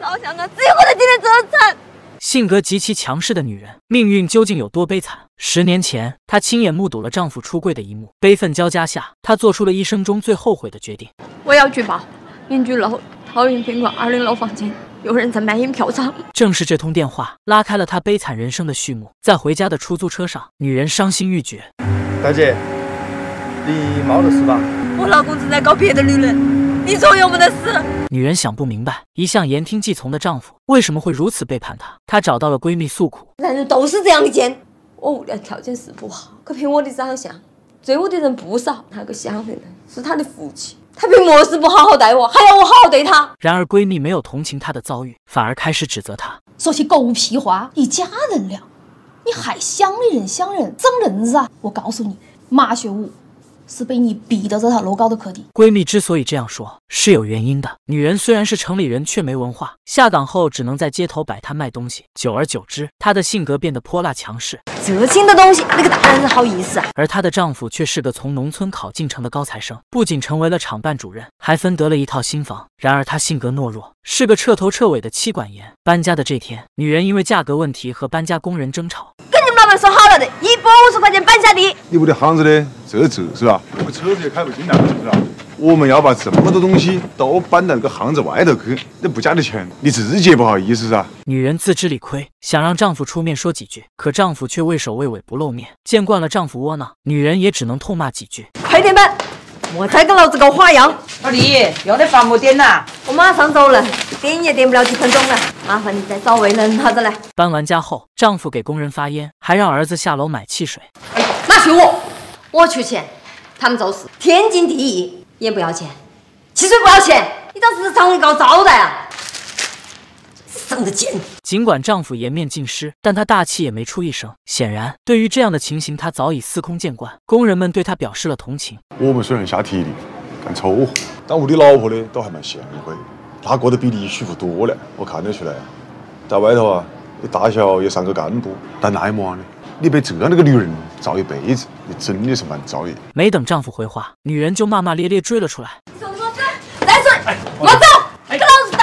老想着最后的今天怎么惨？性格极其强势的女人，命运究竟有多悲惨？十年前，她亲眼目睹了丈夫出柜的一幕，悲愤交加下，她做出了一生中最后悔的决定。我要举报，面居楼桃园宾馆二零楼房间有人在卖淫嫖娼。正是这通电话拉开了她悲惨人生的序幕。在回家的出租车上，女人伤心欲绝。大姐，你没的事吧？我老公正在搞别的女人。你总有没得死。女人想不明白，一向言听计从的丈夫为什么会如此背叛她？她找到了闺蜜诉苦：“男人都是这样的贱。我屋里条件是不好，可凭我的长相，追我的人不少，那个想的人是他的福气。他凭么事不好好待我，还要我好好对他？”然而闺蜜没有同情她的遭遇，反而开始指责她：“说些狗屁话，一家人了，你还想的人想人长人子啊？我告诉你，马学武是被你逼的，这套楼高的可厅。闺蜜之所以这样说，是有原因的。女人虽然是城里人，却没文化，下岗后只能在街头摆摊卖东西。久而久之，她的性格变得泼辣强势。择亲的东西，那个大男人好意思。而她的丈夫却是个从农村考进城的高材生，不仅成为了厂办主任，还分得了一套新房。然而她性格懦弱，是个彻头彻尾的妻管严。搬家的这天，女人因为价格问题和搬家工人争吵。老板说好了的，一百五十块钱搬下的。你屋里巷子呢？这这，是吧？我们车子也开不进来，是吧？我们要把这么多东西都搬到那个巷子外头去，那不加点钱，你自己也不好意思噻。女人自知理亏，想让丈夫出面说几句，可丈夫却畏首畏尾不露面。见惯了丈夫窝囊，女人也只能痛骂几句。快点搬，我才跟老子搞花样。老弟，要得花木点呐。我马上走了，点也点不了几分钟了，麻烦你再找位能他子来。搬完家后，丈夫给工人发烟，还让儿子下楼买汽水。那去我？我出钱，他们做事天经地义，烟不要钱，汽水不要钱，你当是厂里搞招待啊？丧的贱！尽管丈夫颜面尽失，但他大气也没出一声。显然，对于这样的情形，他早已司空见惯。工人们对他表示了同情。我们虽然下体力，干粗活。但屋里老婆呢，都还蛮贤惠，她过得比你舒服多了，我看得出来。在外头啊，你大小也三个干部，但奈么呢？你被这样的个女人糟一辈子，你真的是蛮造殃。没等丈夫回话，女人就骂骂咧咧追了出来。怎么来者我走，给老子站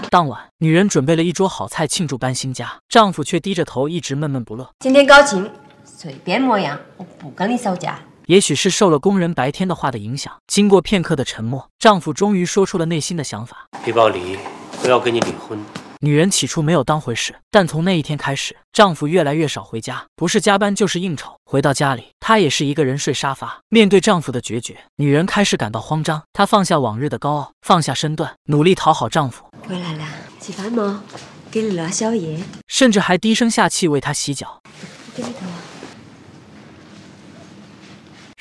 走！当晚，女人准备了一桌好菜庆祝搬新家，丈夫却低着头一直闷闷不乐。今天高兴，随便模样，我不跟你吵架。也许是受了工人白天的话的影响，经过片刻的沉默，丈夫终于说出了内心的想法：不暴力，我要跟你离婚。女人起初没有当回事，但从那一天开始，丈夫越来越少回家，不是加班就是应酬。回到家里，她也是一个人睡沙发。面对丈夫的决绝，女人开始感到慌张。她放下往日的高傲，放下身段，努力讨好丈夫。回来了，吃饭吗？给你拿宵夜，甚至还低声下气为他洗脚。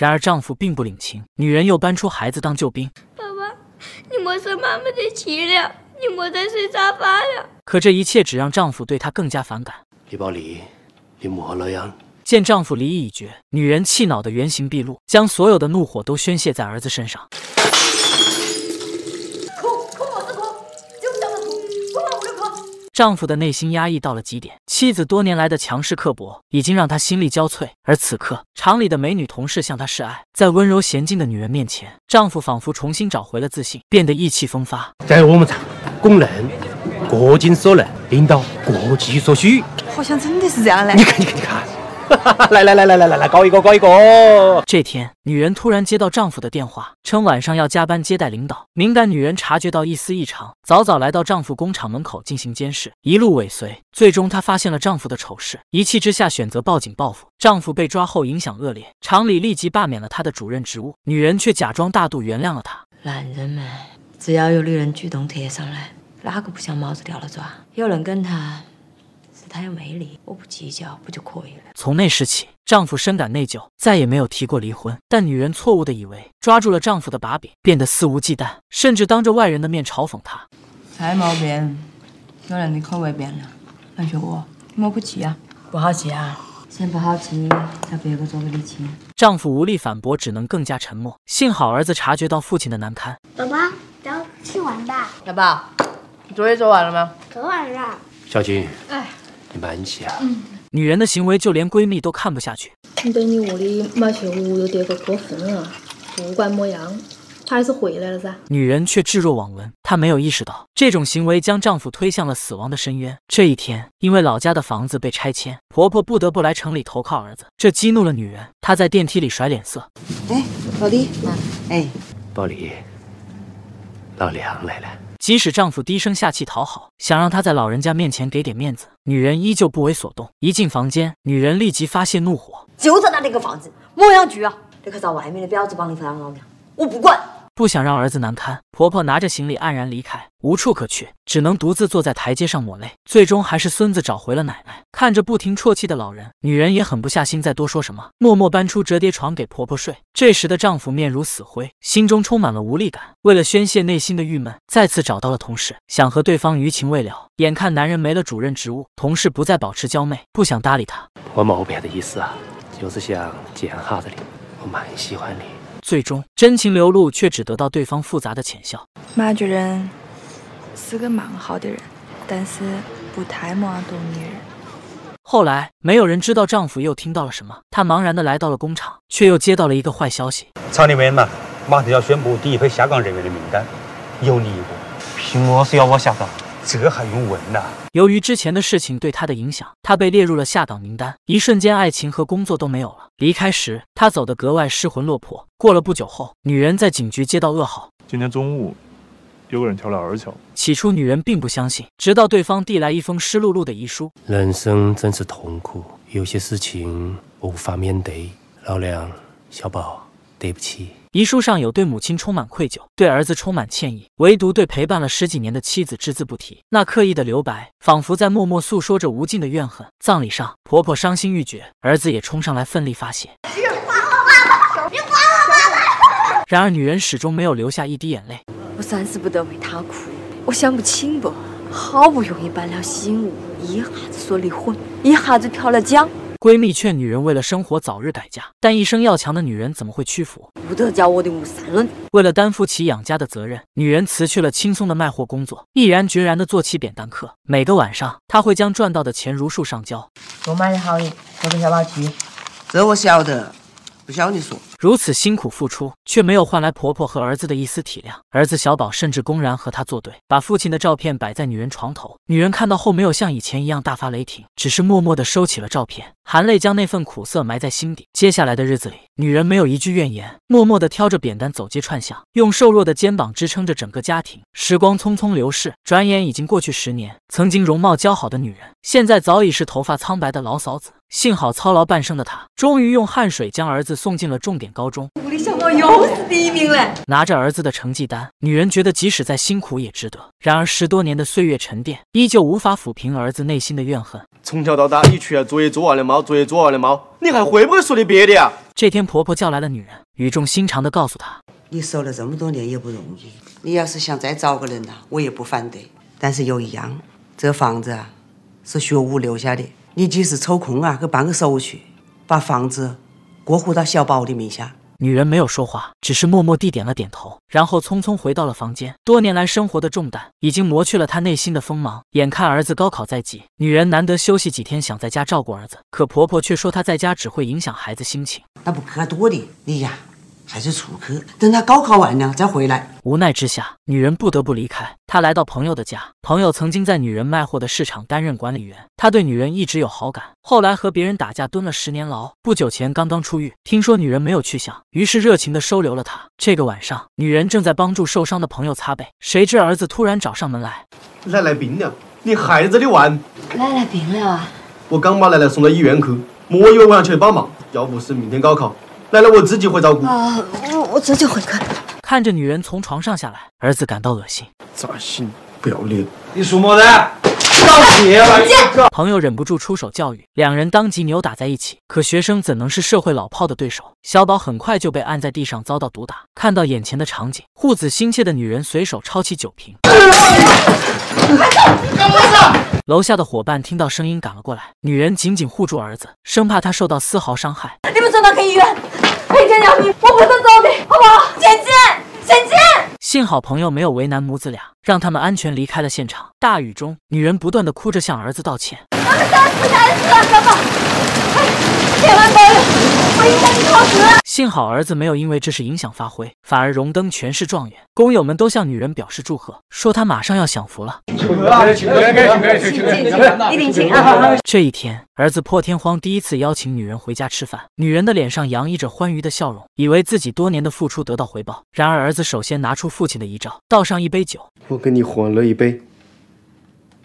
然而丈夫并不领情，女人又搬出孩子当救兵。爸爸，你莫生妈妈的气了，你莫再睡沙发了。可这一切只让丈夫对她更加反感。李宝你，你莫何乐样？见丈夫离异已决，女人气恼的原形毕露，将所有的怒火都宣泄在儿子身上。丈夫的内心压抑到了极点，妻子多年来的强势刻薄已经让他心力交瘁。而此刻，厂里的美女同事向他示爱，在温柔娴静的女人面前，丈夫仿佛重新找回了自信，变得意气风发。在我们厂，工人各尽所能，领导各尽所需，好像真的是这样的。你看，你看，你看。来来来来来来来搞一个搞一个！这天，女人突然接到丈夫的电话，称晚上要加班接待领导。敏感女人察觉到一丝异常，早早来到丈夫工厂门口进行监视，一路尾随。最终，她发现了丈夫的丑事，一气之下选择报警报复。丈夫被抓后，影响恶劣，厂里立即罢免了他的主任职务。女人却假装大度，原谅了他。男人们，只要有女人主动贴上来，哪个不想帽子掉了抓？有人跟他。他又没离，我不计较不就可以了。从那时起，丈夫深感内疚，再也没有提过离婚。但女人错误的以为抓住了丈夫的把柄，变得肆无忌惮，甚至当着外人的面嘲讽他。菜没变，有人的口味变了，感觉我抹不齐啊，不好吃啊，先不好吃，叫别个做个礼亲。丈夫无力反驳，只能更加沉默。幸好儿子察觉到父亲的难堪，宝宝，咱们去玩吧。宝，你作业做完了吗？做完了。小金，哎。你慢起啊！女人的行为就连闺蜜都看不下去。你等你屋里马雀屋呜又个过分了。不管么样，她还是回来了噻。女人却置若罔闻，她没有意识到这种行为将丈夫推向了死亡的深渊。这一天，因为老家的房子被拆迁，婆婆不得不来城里投靠儿子，这激怒了女人。她在电梯里甩脸色。哎，老李，哎，老李，老梁来了。即使丈夫低声下气讨好，想让她在老人家面前给点面子，女人依旧不为所动。一进房间，女人立即发泄怒火：“就在那边个房子，莫要住啊！你可找外面的婊子帮你养老娘，我不管！”不想让儿子难堪，婆婆拿着行李黯然离开，无处可去，只能独自坐在台阶上抹泪。最终还是孙子找回了奶奶，看着不停啜泣的老人，女人也狠不下心再多说什么，默默搬出折叠床给婆婆睡。这时的丈夫面如死灰，心中充满了无力感。为了宣泄内心的郁闷，再次找到了同事，想和对方余情未了。眼看男人没了主任职务，同事不再保持娇媚，不想搭理他。我没别的意思啊，就是想见哈子你，我蛮喜欢你。最终真情流露，却只得到对方复杂的浅笑。马主任是个蛮好的人，但是不太么懂女人。后来没有人知道丈夫又听到了什么。她茫然地来到了工厂，却又接到了一个坏消息。厂里面呢，马上要宣布第一批下岗人员的名单，有你一个。凭么是要我下岗？这还用问呐？由于之前的事情对他的影响，他被列入了下岗名单。一瞬间，爱情和工作都没有了。离开时，他走得格外失魂落魄。过了不久后，女人在警局接到噩耗：今天中午，有个人跳了二桥。起初，女人并不相信，直到对方递来一封湿漉漉的遗书。人生真是痛苦，有些事情无法面对。老梁，小宝，对不起。遗书上有对母亲充满愧疚，对儿子充满歉意，唯独对陪伴了十几年的妻子只字不提。那刻意的留白，仿佛在默默诉说着无尽的怨恨。葬礼上，婆婆伤心欲绝，儿子也冲上来奋力发泄，你我爸爸，你我爸爸。然而女人始终没有流下一滴眼泪。我三思不得为他哭，我想不清不。好不容易办了新屋，一下子说离婚，一下子跳了江。闺蜜劝女人为了生活早日改嫁，但一生要强的女人怎么会屈服？不得叫我的吴三轮。为了担负起养家的责任，女人辞去了轻松的卖货工作，毅然决然地做起扁担客。每个晚上，她会将赚到的钱如数上交。我买的好，我得小老七。这我晓得。不想你说，如此辛苦付出，却没有换来婆婆和儿子的一丝体谅。儿子小宝甚至公然和他作对，把父亲的照片摆在女人床头。女人看到后，没有像以前一样大发雷霆，只是默默的收起了照片，含泪将那份苦涩埋在心底。接下来的日子里，女人没有一句怨言，默默的挑着扁担走街串巷，用瘦弱的肩膀支撑着整个家庭。时光匆匆流逝，转眼已经过去十年。曾经容貌姣好的女人，现在早已是头发苍白的老嫂子。幸好操劳半生的他，终于用汗水将儿子送进了重点高中。我的小猫又第一名嘞！拿着儿子的成绩单，女人觉得即使再辛苦也值得。然而十多年的岁月沉淀，依旧无法抚平儿子内心的怨恨。从小到大，你除了作业做完了猫，作业做完了猫，你还会不会说点别的啊？这天，婆婆叫来了女人，语重心长地告诉她：“你守了这么多年也不容易，你要是想再找个人呐，我也不反对。但是有一样，这房子啊，是学武留下的。”你几时抽空啊？去办个手续，把房子过户到小宝的名下。女人没有说话，只是默默地点了点头，然后匆匆回到了房间。多年来生活的重担已经磨去了她内心的锋芒。眼看儿子高考在即，女人难得休息几天，想在家照顾儿子，可婆婆却说她在家只会影响孩子心情。那不可多的，你呀。还是出去，等他高考完了再回来。无奈之下，女人不得不离开。她来到朋友的家，朋友曾经在女人卖货的市场担任管理员，他对女人一直有好感。后来和别人打架蹲了十年牢，不久前刚刚出狱。听说女人没有去向，于是热情地收留了她。这个晚上，女人正在帮助受伤的朋友擦背，谁知儿子突然找上门来。奶奶病了，你孩子的碗。”“奶奶病了啊！我刚把奶奶送到医院去，我以为我想去帮忙，要不是明天高考。来来，我自己会照顾。啊，我我自己会看。看着女人从床上下来，儿子感到恶心。杂心，不要脸！你属么的？到底啊、朋友忍不住出手教育，两人当即扭打在一起。可学生怎能是社会老炮的对手？小宝很快就被按在地上遭到毒打。看到眼前的场景，护子心切的女人随手抄起酒瓶。楼下的伙伴听到声音赶了过来，女人紧紧护住儿子，生怕他受到丝毫伤害。你们送到医院。我不能走你好不好？现姐，现姐。幸好朋友没有为难母子俩，让他们安全离开了现场。大雨中，女人不断的哭着向儿子道歉。二三，二三四，宝宝，快，千万保佑，我一家子好死。幸好儿子没有因为这事影响发挥，反而荣登全市状元。工友们都向女人表示祝贺，说她马上要享福了。这一天，儿子破天荒第一次邀请女人回家吃饭，女人的脸上洋溢着欢愉的笑容，以为自己多年的付出得到回报。然而，儿子首先拿出父亲的遗照，倒上一杯酒：“我跟你混了一杯，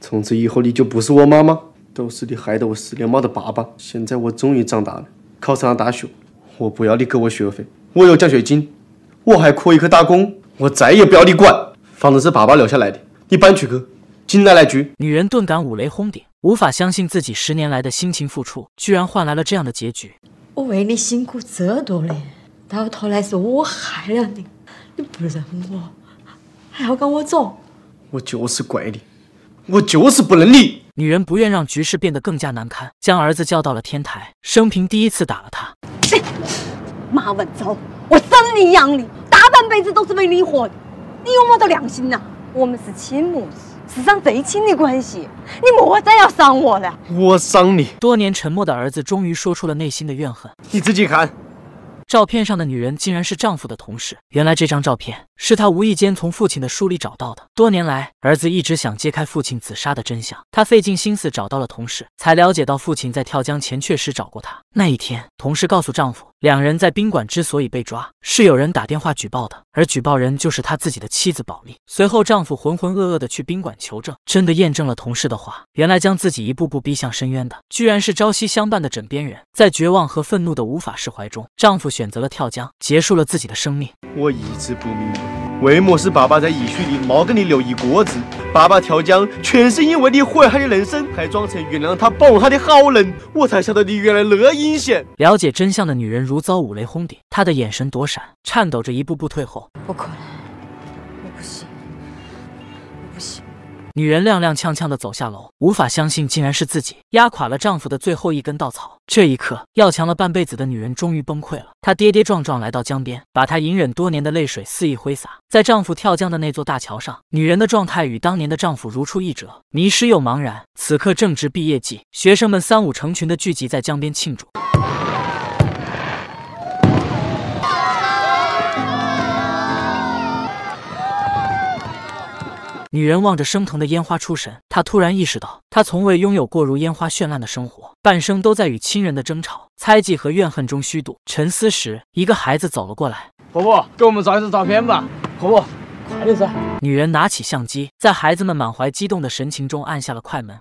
从此以后你就不是我妈妈，都是你害得我失恋猫的爸爸。现在我终于长大了，考上了大学。”我不要你给我学费，我有奖学金，我还可以去打工，我再也不要你管。房子是爸爸留下来的，你搬出去，进来来局，女人顿感五雷轰顶，无法相信自己十年来的辛勤付出，居然换来了这样的结局。我为你辛苦这么多年，到头来是我害了你，你不认我，还要赶我走，我就是怪你，我就是不能你。女人不愿让局势变得更加难堪，将儿子叫到了天台，生平第一次打了他。马文昭，我生你养你，大半辈子都是为你活的，你有没得良心呐？我们是亲母子，世上最亲的关系，你莫再要伤我了。我伤你。多年沉默的儿子终于说出了内心的怨恨。你自己看，照片上的女人竟然是丈夫的同事。原来这张照片。是他无意间从父亲的书里找到的。多年来，儿子一直想揭开父亲自杀的真相。他费尽心思找到了同事，才了解到父亲在跳江前确实找过他。那一天，同事告诉丈夫，两人在宾馆之所以被抓，是有人打电话举报的，而举报人就是他自己的妻子保利。随后，丈夫浑浑噩噩的去宾馆求证，真的验证了同事的话。原来，将自己一步步逼向深渊的，居然是朝夕相伴的枕边人。在绝望和愤怒的无法释怀中，丈夫选择了跳江，结束了自己的生命。我一直不明白。为么事爸爸在遗书里没给你留一个字？爸爸跳江全是因为你毁他的人生，还装成原谅他保护他的好人，我才晓得你原来那阴险。了解真相的女人如遭五雷轰顶，她的眼神躲闪，颤抖着一步步退后，不可能，女人踉踉跄跄地走下楼，无法相信竟然是自己压垮了丈夫的最后一根稻草。这一刻，要强了半辈子的女人终于崩溃了。她跌跌撞撞来到江边，把她隐忍多年的泪水肆意挥洒在丈夫跳江的那座大桥上。女人的状态与当年的丈夫如出一辙，迷失又茫然。此刻正值毕业季，学生们三五成群地聚集在江边庆祝。女人望着升腾的烟花出神，她突然意识到，她从未拥有过如烟花绚烂的生活，半生都在与亲人的争吵、猜忌和怨恨中虚度。沉思时，一个孩子走了过来：“婆婆，给我们照一张照片吧。”“婆婆，快点！”思？女人拿起相机，在孩子们满怀激动的神情中按下了快门。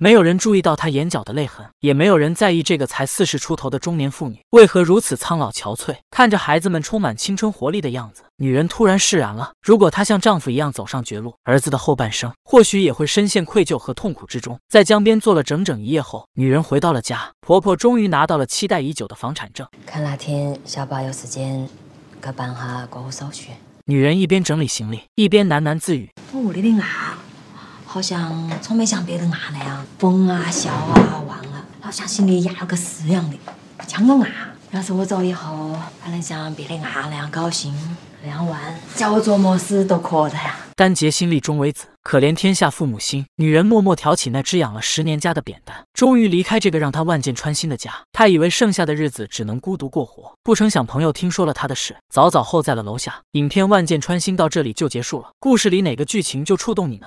没有人注意到她眼角的泪痕，也没有人在意这个才四十出头的中年妇女为何如此苍老憔悴。看着孩子们充满青春活力的样子，女人突然释然了。如果她像丈夫一样走上绝路，儿子的后半生或许也会深陷愧疚和痛苦之中。在江边坐了整整一夜后，女人回到了家。婆婆终于拿到了期待已久的房产证。看那天小宝有时间，去办下过户手续。女人一边整理行李，一边喃喃自语：“我屋里那好像从没像别的伢那样疯啊、笑啊、玩啊，好像心里压了个石一样的，不像个伢。要是我走以后，还能像别的伢那样高兴、那样玩，叫我做么事都可的呀。丹杰心力终为子，可怜天下父母心。女人默默挑起那只养了十年家的扁担，终于离开这个让她万箭穿心的家。她以为剩下的日子只能孤独过活，不成想朋友听说了她的事，早早候在了楼下。影片《万箭穿心》到这里就结束了。故事里哪个剧情就触动你呢？